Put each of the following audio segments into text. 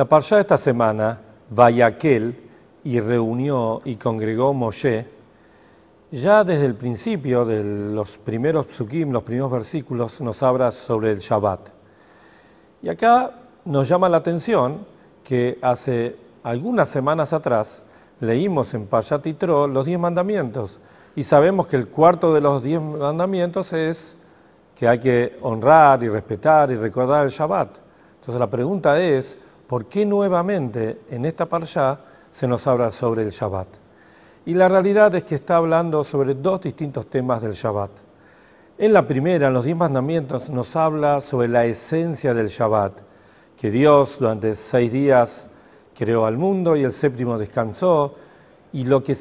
La parsha de esta semana, Vayaquel, y reunió y congregó Moshe, ya desde el principio de los primeros psukim, los primeros versículos, nos habla sobre el Shabbat. Y acá nos llama la atención que hace algunas semanas atrás leímos en Payat y los diez mandamientos y sabemos que el cuarto de los diez mandamientos es que hay que honrar y respetar y recordar el Shabbat. Entonces la pregunta es, ¿por qué nuevamente en esta parsha se nos habla sobre el Shabbat? Y la realidad es que está hablando sobre dos distintos temas del Shabbat. En la primera, en los diez mandamientos, nos habla sobre la esencia del Shabbat, que Dios durante seis días creó al mundo y el séptimo descansó, y lo que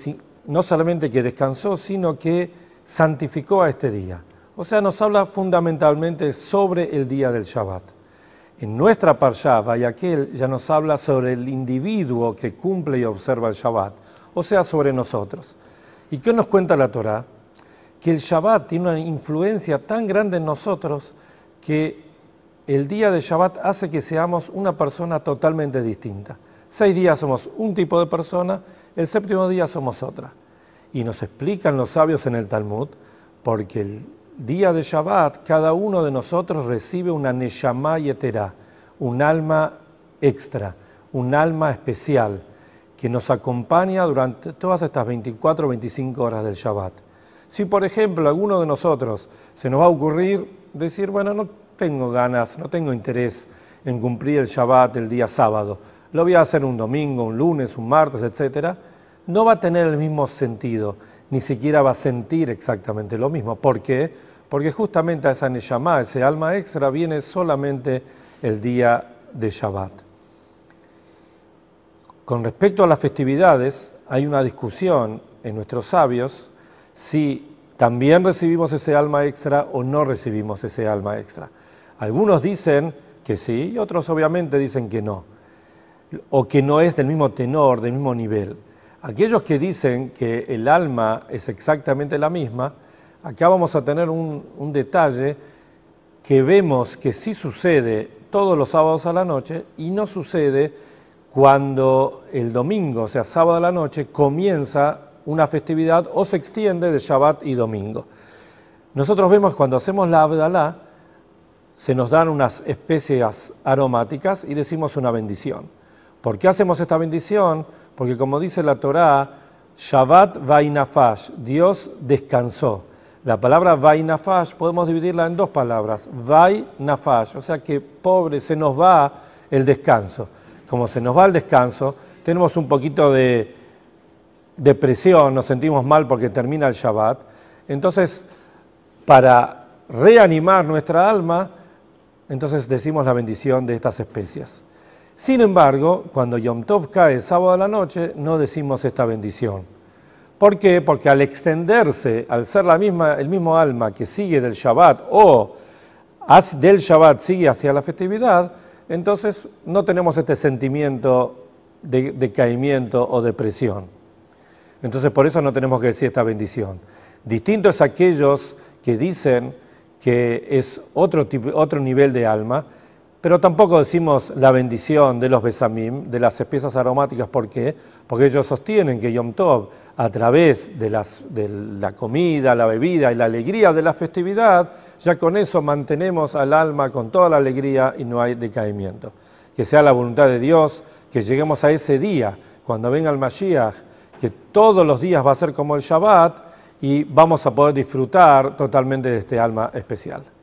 no solamente que descansó, sino que santificó a este día. O sea, nos habla fundamentalmente sobre el día del Shabbat. En nuestra y aquel ya nos habla sobre el individuo que cumple y observa el Shabbat, o sea, sobre nosotros. ¿Y qué nos cuenta la Torá? Que el Shabbat tiene una influencia tan grande en nosotros que el día de Shabbat hace que seamos una persona totalmente distinta. Seis días somos un tipo de persona, el séptimo día somos otra. Y nos explican los sabios en el Talmud, porque el día de Shabbat, cada uno de nosotros recibe una Neshama Yeterá, un alma extra, un alma especial, que nos acompaña durante todas estas 24 o 25 horas del Shabbat. Si, por ejemplo, alguno de nosotros se nos va a ocurrir decir, bueno, no tengo ganas, no tengo interés en cumplir el Shabbat el día sábado, lo voy a hacer un domingo, un lunes, un martes, etc., no va a tener el mismo sentido ni siquiera va a sentir exactamente lo mismo. ¿Por qué? Porque justamente a esa Neshama, ese alma extra, viene solamente el día de Shabbat. Con respecto a las festividades, hay una discusión en nuestros sabios si también recibimos ese alma extra o no recibimos ese alma extra. Algunos dicen que sí y otros obviamente dicen que no, o que no es del mismo tenor, del mismo nivel. Aquellos que dicen que el alma es exactamente la misma, acá vamos a tener un, detalle que vemos que sí sucede todos los sábados a la noche y no sucede cuando el domingo, o sea, sábado a la noche, comienza una festividad o se extiende de Shabbat y domingo. Nosotros vemos cuando hacemos la Abdalá, se nos dan unas especias aromáticas y decimos una bendición. ¿Por qué hacemos esta bendición? porque como dice la Torá, Shabbat Vainafash, Dios descansó. La palabra Vainafash podemos dividirla en dos palabras, Vainafash, o sea que pobre, se nos va el descanso. Como se nos va el descanso, tenemos un poquito de depresión, nos sentimos mal porque termina el Shabbat. Entonces, para reanimar nuestra alma, entonces decimos la bendición de estas especias. Sin embargo, cuando Yom Tov cae sábado a la noche, no decimos esta bendición. ¿Por qué? Porque al extenderse, al ser la misma, el mismo alma que sigue del Shabbat o del Shabbat sigue hacia la festividad, entonces no tenemos este sentimiento de decaimiento o depresión. Entonces por eso no tenemos que decir esta bendición. Distinto es aquellos que dicen que es otro nivel de alma, pero tampoco decimos la bendición de los besamim, de las especias aromáticas, ¿por qué? Porque ellos sostienen que Yom Tov, a través de, de, la comida, la bebida y la alegría de la festividad, ya con eso mantenemos al alma con toda la alegría y no hay decaimiento. Que sea la voluntad de Dios, que lleguemos a ese día, cuando venga el Mashiach, que todos los días va a ser como el Shabbat y vamos a poder disfrutar totalmente de este alma especial.